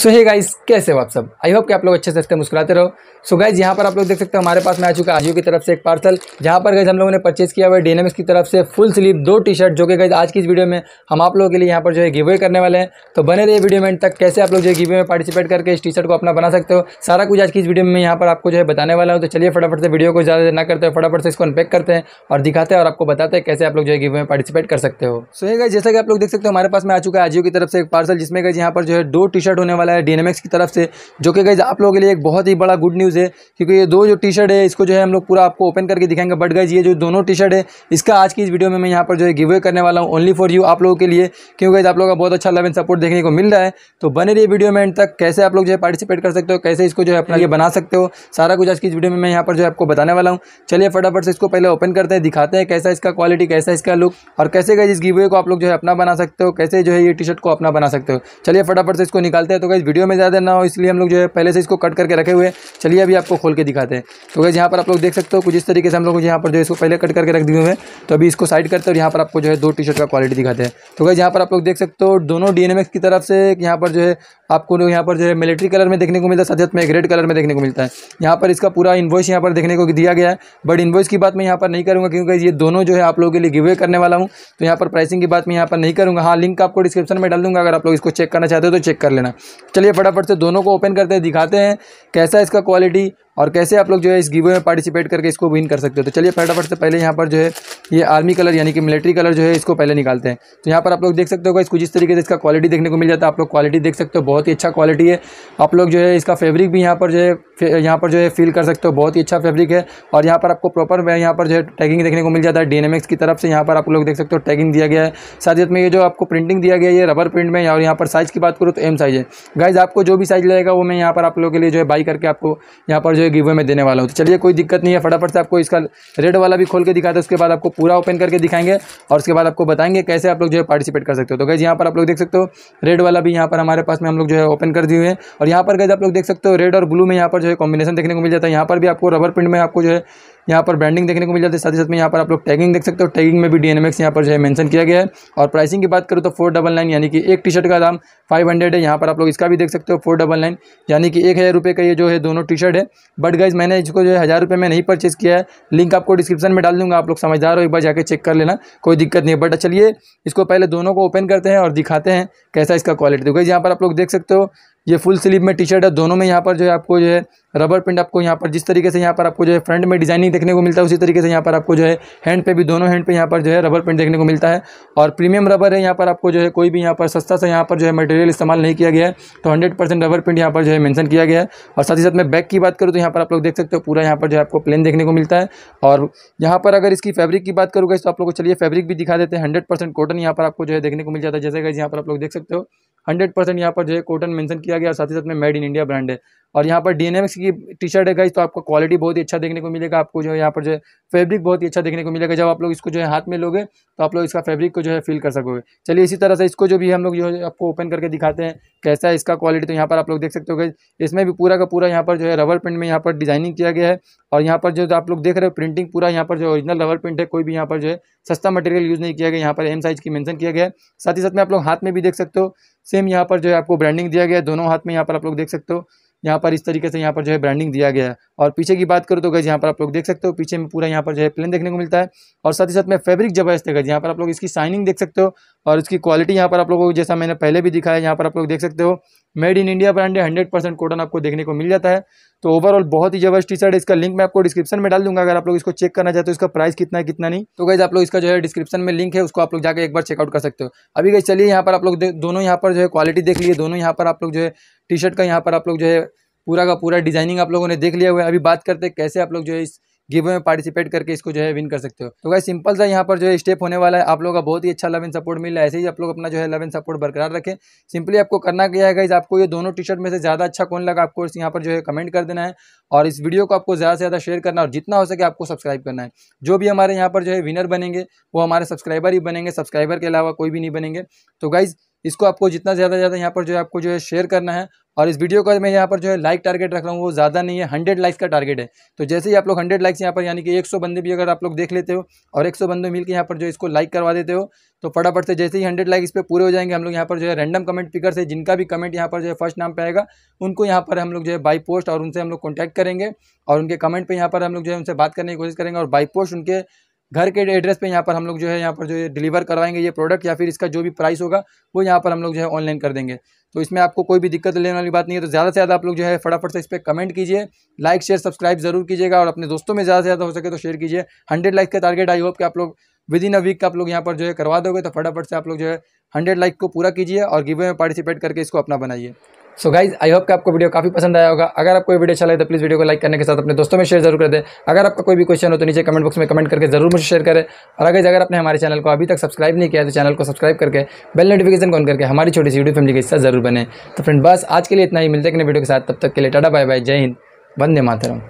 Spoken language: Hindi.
सो हे गाइस कैसे हो आप सब आई होप कि आप लोग अच्छे से अच्छे मुस्कुराते रहो सो गाइस यहाँ पर आप लोग देख सकते हो हमारे पास में आ चुका आजियो की तरफ से एक पार्सल जहाँ पर गाइस हम लोगों ने परचेज किया हुआ है डेनमिक्स की तरफ से फुल स्लीव दो टी शर्ट जो कि गई आज की इस वीडियो में हम आप लोगों के लिए यहाँ पर जो है गिवे करने वाले हैं तो बने रहिए वीडियो में तक कैसे आप लोग जो है गिवे में पार्टिसिपेट करके इस टी शर्ट को अपना बना सकते हो सारा कुछ आज की इस वीडियो में यहाँ पर आपको जो है बताने वाला हूँ तो चलिए फटाफट से वीडियो को ज़्यादा ना करते हैं फटाफट से इसको अनपैक करते हैं और दिखाते हैं और आपको बताते हैं कैसे आप लोग जो है गिवे में पार्टिसिपेट कर सकते हो सो हे गाइस जैसे कि आप लोग देख सकते हो हमारे पास में आ चुका है आजियो की तरफ से एक पार्सल जिसमें गई यहाँ पर जो है दो टी शर्ट होने वाले वाला है डीनमिक्स की तरफ से जो कि गई आप लोगों के लिए एक बहुत ही बड़ा गुड न्यूज़ है क्योंकि ये दो जो टी शर्ट है इसको जो है हम लोग पूरा आपको ओपन करके दिखाएंगे बट गई ये जो दोनों टी शर्ट है इसका आज की इस वीडियो में मैं यहाँ पर जो है गिव अवे करने वाला हूँ ओनली फॉर यू आप लोगों के लिए क्योंकि आप लोगों का बहुत अच्छा लव एंड सपोर्ट देखने को मिल रहा है तो बने रही वीडियो में एंड तक कैसे आप लोग जो है पार्टिसिपेट कर सकते हो कैसे इसको जो है अपना ये बना सकते हो सारा कुछ आज की इस वीडियो में मैं यहाँ पर जो है आपको बताने वाला हूँ चलिए फटाफट से इसको पहले ओपन करते हैं दिखाते हैं कैसा इसका क्वालिटी कैसा इसका लुक और कैसे गई इस गिवे को आप लोग जो है अपना बना सकते हो कैसे जो है ये टी शर्ट को अपना बना सकते हो चलिए फटाफट से इसको निकालते हैं तो इस वीडियो में ज़्यादा ना हो इसलिए हम लोग जो है पहले से इसको कट करके रखे हुए चलिए अभी आपको खोल के दिखाते हैं तो गैस यहाँ पर आप लोग देख सकते हो कुछ इस तरीके से हम लोग यहाँ पर जो इसको पहले कट करके रख दिए हुए हैं तो अभी इसको साइड करते हैं और यहाँ पर आपको जो है दो टी शर्ट का क्वालिटी दिखाते हैं तो गैस यहाँ पर आप लोग देख सकते हो दोनों डी की तरफ से यहाँ पर जो है आपको यहाँ पर जो है मिलिट्री कलर में देखने को मिलता है साथ साथ में एक रेड कलर में देखने को मिलता है यहाँ पर इसका पूरा इन्वॉइस यहाँ पर देखने को दिया गया है बट इन्वॉइस की बात मैं यहाँ पर नहीं करूँगा क्योंकि ये दोनों जो है आप लोगों के लिए गिवे करने वाला हूँ तो यहाँ पर प्राइसिंग की बात मैं यहाँ पर नहीं करूँगा हाँ लिंक आपको डिस्क्रिप्शन में डाल दूँगा अगर आप लोग इसको चेक करना चाहते हो तो चेक कर लेना चलिए फटाफट से दोनों को ओपन करते हैं दिखाते हैं कैसा इसका क्वालिटी और कैसे आप लोग जो है इस गिवे में पार्टिसिपेट करके इसको विन कर सकते हो तो चलिए फटाफट से पहले यहाँ पर जो है ये आर्मी कलर यानी कि मिलिट्री कलर जो है इसको पहले निकालते हैं तो यहाँ पर आप लोग देख सकते हो इसको जिस तरीके से इसका क्वालिटी देखने को मिल जाता है आप लोग क्वालिटी देख सकते हो बहुत ही अच्छा क्वालिटी है आप लोग जो है इसका फैब्रिक भी यहाँ पर जो है यहाँ पर जो है फील कर सकते हो बहुत ही अच्छा फैब्रिक है और यहाँ पर आपको प्रॉपर यहाँ पर जो है टैगिंग देखने को मिल जाता है डी की तरफ से यहाँ पर आप लोग देख सकते हो टैगिंग दिया गया है साथ ही में ये जो आपको प्रिंटिंग दिया गया है ये रबर प्रिंट में और यहाँ पर साइज़ की बात करूँ तो एम साइज़ है गाइज आपको जो भी साइज़ लगेगा वो मैं यहाँ पर आप लोगों के लिए जो है बाई करके आपको यहाँ पर जो ये गिवे में देने वाला हूँ तो चलिए कोई दिक्कत नहीं है फटाफट से आपको इसका रेड वाला भी खोल के दिखाते हैं उसके बाद आपको पूरा ओपन करके दिखाएंगे और उसके बाद आपको बताएंगे कैसे आप लोग जो है पार्टिसिपेट कर सकते हो तो गैज यहाँ पर आप लोग देख सकते हो रेड वाला भी यहाँ पर हमारे पास में हम लोग जो है ओपन कर दिए हुए और यहाँ पर गैज आप लोग देख सकते हो रेड और ब्लू में यहाँ पर जो है कॉम्बिनेशन देखने को मिल जाता है यहाँ पर भी आपको रबर प्रिंट में आपको जो है यहाँ पर ब्रांडिंग देखने को मिल जाती है साथ ही साथ में यहाँ पर आप लोग टैगिंग देख सकते हो टैगिंग में भी डी एन यहाँ पर जो है मैंशन किया गया है और प्राइसिंग की बात करूँ तो फोर डबल नाइन यानी कि एक टी शर्ट का दाम फाइव हंड्रेड है यहाँ पर आप लोग इसका भी देख सकते हो फोर डबल नाइन यानी कि एक हज़ार रुपये का ये जो है दोनों टी शर्ट है बट गाइज मैंने इसको जो है हज़ार रुपये में नहीं परचेज़ किया है लिंक आपको डिस्क्रिप्शन में डाल दूंगा आप लोग समझदार हो एक बार जाकर चेक कर लेना कोई दिक्कत नहीं है बट चलिए इसको पहले दोनों को ओपन करते हैं और दिखाते हैं कैसा इसका क्वालिटी तो गाइज यहाँ पर आप लोग देख सकते हो ये फुल स्लीव में टी शर्ट है दोनों में यहाँ पर जो है आपको जो है रबर प्रिंट आपको यहाँ पर जिस तरीके से यहाँ पर आपको जो है फ्रंट में डिजाइनिंग देखने को मिलता है उसी तरीके से यहाँ पर आपको जो है हैंड पे भी दोनों हैंड पे यहाँ पर जो है रबर प्रिंट देखने को मिलता है और प्रीमियम रबर है यहाँ पर आपको जो है कोई भी यहाँ पर सस्ता सा यहाँ पर जो है मटेरियल इस्तेमाल नहीं किया गया है तो हंड्रेड रबर प्रिंट यहाँ पर जो है मैंशन किया गया है और साथ ही साथ में बैक की बात करूँ तो यहाँ पर आप लोग देख सकते हो पूरा यहाँ पर जो है आपको प्लेन देखने को मिलता है और यहाँ पर अगर इसकी फैब्रिक की बात करूँगा तो आप लोग को चलिए फैब्रिक भी दिखा देते हैं हंड्रेड कॉटन यहाँ पर आपको जो है देखने को मिल जाता है जैसे कि यहाँ पर आप लोग देख सकते हो हंड्रेड परसेंट यहाँ पर जो है कॉटन मेंशन किया गया साथ ही साथ में मेड इन इंडिया ब्रांड है और यहाँ पर डी की टी शर्ट है गई तो आपको क्वालिटी बहुत ही अच्छा देखने को मिलेगा आपको जो है यहाँ पर जो है फेब्रिक बहुत ही अच्छा देखने को मिलेगा जब आप लोग इसको जो है हाथ में लोगे तो आप लोग इसका फैब्रिक को जो है फील कर सकोगे चलिए इसी तरह से इसको जो भी हम लोग जो है आपको ओपन करके दिखाते हैं कैसा है इसका क्वालिटी तो यहाँ पर आप लोग देख सकते हो गए इसमें भी पूरा का पूरा यहाँ पर जो है रबर प्रिंट में यहाँ पर डिजाइनिंग किया गया है और यहाँ पर जो आप लोग देख रहे हो प्रिंटिंग पूरा यहाँ पर जो ओरिजिनल रबर प्रिंट है कोई भी यहाँ पर जो है सस्ता मटेरियल यूज़ नहीं किया गया यहाँ पर एम साइज की मेंशन किया गया साथ ही साथ में आप लोग हाथ में भी देख सकते हो सेम यहाँ पर जो है आपको ब्रांडिंग दिया गया है दोनों हाथ में यहाँ पर आप लोग देख सकते हो यहाँ पर इस तरीके से यहाँ पर जो है ब्रांडिंग दिया गया है और पीछे की बात करूँ तो गज यहाँ पर आप लोग देख सकते हो पीछे में पूरा यहाँ पर जो है प्लेन देखने को मिलता है और साथ ही साथ में फैब्रिक जबरदस्त है गज यहाँ पर आप लोग इसकी शाइनिंग देख सकते हो और इसकी क्वालिटी यहाँ पर आप लोगों को जैसा मैंने पहले भी दिखाया यहाँ पर आप लोग देख सकते हो मेड इन इंडिया ब्रांड है हंड्रेड कॉटन आपको देखने को मिल जाता है तो ओवरऑल बहुत ही जबरदस्त टी शर्ट है इसका लिंक मैं आपको डिस्क्रिप्शन में डाल दूंगा अगर आप लोग इसको चेक करना चाहते हो इसका प्राइस कितना है कितना नहीं तो गाइज आप लोग इसका जो है डिस्क्रिप्शन में लिंक है उसको आप लोग जाकर एक बार चेकआउट कर सकते हो अभी गई चलिए यहाँ पर आप लोग दोनों यहाँ पर जो है क्वालिटी देख लिए दोनों यहाँ पर आप लोग जो है टी शर्ट का यहाँ पर आप लोग जो है पूरा का पूरा डिजाइनिंग आप लोगों ने देख लिया हुआ है अभी बात करते हैं कैसे आप लोग जो है इस गिवे में पार्टिसिपेट करके इसको जो है विन कर सकते हो तो गाइस सिंपल सा यहाँ पर जो है स्टेप होने वाला है आप लोगों का बहुत ही अच्छा लव एंड सपोर्ट मिल रहा है ऐसे ही आप लोग अपना जो है लव एंड सपोर्ट बरकरार रखें सिंपली आपको करना क्या है गाइज आपको ये दोनों टी शर्ट में से ज़्यादा अच्छा कौन लगा आपको यहाँ पर जो है कमेंट कर देना है और इस वीडियो को आपको ज़्यादा से ज़्यादा शेयर करना और जितना हो सके आपको सब्सक्राइब करना है जो भी हमारे यहाँ पर जो है विनर बनेंगे वो हमारे सब्सक्राइबर ही बनेंगे सब्सक्राइबर के अलावा कोई भी नहीं बनेंगे तो गाइज़ इसको आपको जितना ज़्यादा ज़्यादा यहाँ पर जो है आपको जो है शेयर करना है और इस वीडियो का मैं यहाँ पर जो है लाइक टारगेट रख रहा हूँ वो ज़्यादा नहीं है हंड्रेड लाइक्स का टारगेट है तो जैसे ही आप लोग हंड्रेड लाइक्स यहाँ पर यानी कि एक सौ बंदे भी अगर आप लोग देख लेते हो और एक सौ बंदे मिलकर यहाँ पर जो इसको लाइक करवा देते हो तो फटाफट से जैसे ही हंड्रेड लाइक इस पर पूरे हो जाएंगे हम लोग यहाँ पर जो है रैंडम कमेंट पिकर से जिनका भी कमेंट यहाँ पर जो है फर्स्ट नाम पे आएगा उनको यहाँ पर हम लोग जो है बाई पोस्ट और उनसे हम लोग कॉन्टैक्ट करेंगे और उनके कमेंट पर यहाँ पर हम लोग जो है उनसे बात करने की कोशिश करेंगे और बाई पोस्ट उनके घर के एड्रेस पे यहाँ पर हम लोग जो है यहाँ पर जो है डिलीवर करवाएंगे ये प्रोडक्ट या फिर इसका जो भी प्राइस होगा वो यहाँ पर हम लोग जो है ऑनलाइन कर देंगे तो इसमें आपको कोई भी दिक्कत लेने वाली बात नहीं है तो ज़्यादा से ज़्यादा आप लोग जो है फटाफट से इस पर कमेंट कीजिए लाइक शेयर सब्सक्राइब जरूर कीजिएगा और अपने दोस्तों में ज़्यादा से ज़्यादा हो सके तो शेयर कीजिए हंड्रेड लाइक का टारगेट आई होप कि आप लोग विद इन अ वीक का आप लोग यहाँ पर जो है करवा दोगे तो फटाफट से आप लोग जो है हंड्रेड लाइक को पूरा कीजिए और गिवे में पार्टिसिपेट करके इसको अपना बनाइए सो गाइज आई होप कि आपको वीडियो काफ़ी पसंद आया होगा अगर आपको वीडियो अच्छा लगे तो प्लीज़ वीडियो को लाइक करने के साथ अपने दोस्तों में शेयर जरूर कर दे अगर आपका कोई भी क्वेश्चन हो तो नीचे कमेंट बॉक्स में कमेंट करके जरूर मुझे शेयर करें और अगर अगर आपने हमारे चैनल को अभी तक सब्सक्राइब नहीं किया तो चैनल को सब्सक्राइब करके बेल नोटिफिकेशन ऑन करके हमारी छोटी सी यूट्यूब फैमिली के हिस्सा जरूर बने तो फ्रेंड बस आज के लिए इतना ही मिलते हैं वीडियो के साथ तब तक के लिए टाटा बाय बाय जय हिंद वंदे मातरम